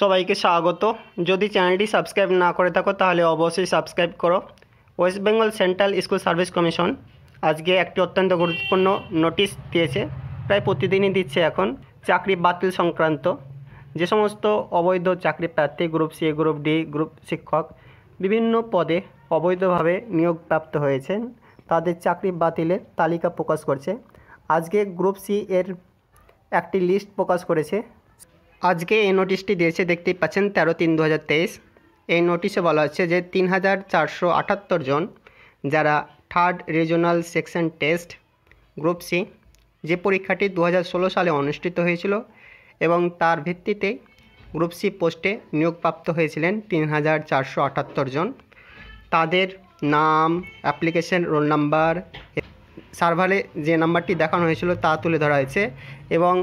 সবাইকে স্বাগত যদি চ্যানেলটি সাবস্ক্রাইব না করে থাকো তাহলে অবশ্যই সাবস্ক্রাইব করো West Bengal central school service commission আজকে একটি অত্যন্ত গুরুত্বপূর্ণ নোটিশ দিয়েছে প্রায় প্রতিদিনই দিচ্ছে এখন চাকরি বাতিল সংক্রান্ত যে সমস্ত অবৈধ চাকরি প্রার্থী group C group D group শিক্ষক বিভিন্ন পদে অবৈধভাবে নিয়োগপ্রাপ্ত হয়েছেন তাদের চাকরি বাতিলের তালিকা প্রকাশ করছে আজকে গ্রুপ সি এর একটি লিস্ট প্রকাশ করেছে আজকে এই নোটিশটি দিয়েছে দেখতেই পাচ্ছেন তেরো তিন দু এই নোটিশে বলা হচ্ছে যে তিন হাজার চারশো আটাত্তর জন যারা third regional section test group C যে পরীক্ষাটি দু সালে অনুষ্ঠিত হয়েছিল এবং তার ভিত্তিতে গ্রুপ সি পোস্টে নিয়োগপ্রাপ্ত হয়েছিলেন তিন হাজার চারশো আটাত্তর জন তাদের নাম অ্যাপ্লিকেশন রোল নাম্বার সার্ভারে যে নাম্বারটি দেখানো হয়েছিল তা তুলে ধরা হয়েছে এবং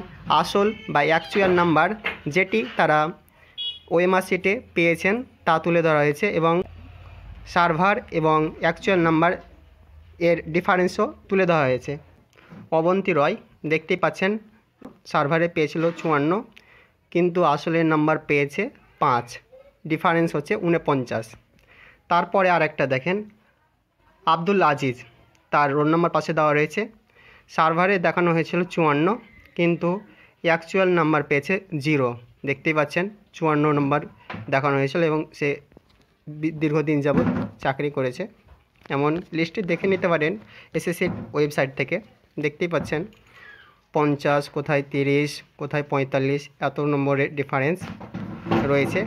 আসল বা অ্যাকচুয়াল নাম্বার যেটি তারা ওয়েমা সিটে পেয়েছেন তা তুলে ধরা হয়েছে এবং সার্ভার এবং অ্যাকচুয়াল নাম্বার এর ডিফারেন্সও তুলে ধরা হয়েছে অবন্তী রয় দেখতেই পাচ্ছেন সার্ভারে পেয়েছিল চুয়ান্ন কিন্তু আসলের নাম্বার পেয়েছে পাঁচ ডিফারেন্স হচ্ছে উনপঞ্চাশ তারপরে আর একটা দেখেন আব্দুল আজিজ তার রোল নাম্বার পাশে দেওয়া রয়েছে সার্ভারে দেখানো হয়েছিল চুয়ান্ন কিন্তু অ্যাকচুয়াল নাম্বার পেয়েছে জিরো দেখতেই পাচ্ছেন চুয়ান্ন নম্বর দেখানো হয়েছিল এবং সে দীর্ঘদিন যাবৎ চাকরি করেছে এমন লিস্টটি দেখে নিতে পারেন এসএসসির ওয়েবসাইট থেকে দেখতেই পাচ্ছেন পঞ্চাশ কোথায় তিরিশ কোথায় পঁয়তাল্লিশ এত নম্বরের ডিফারেন্স রয়েছে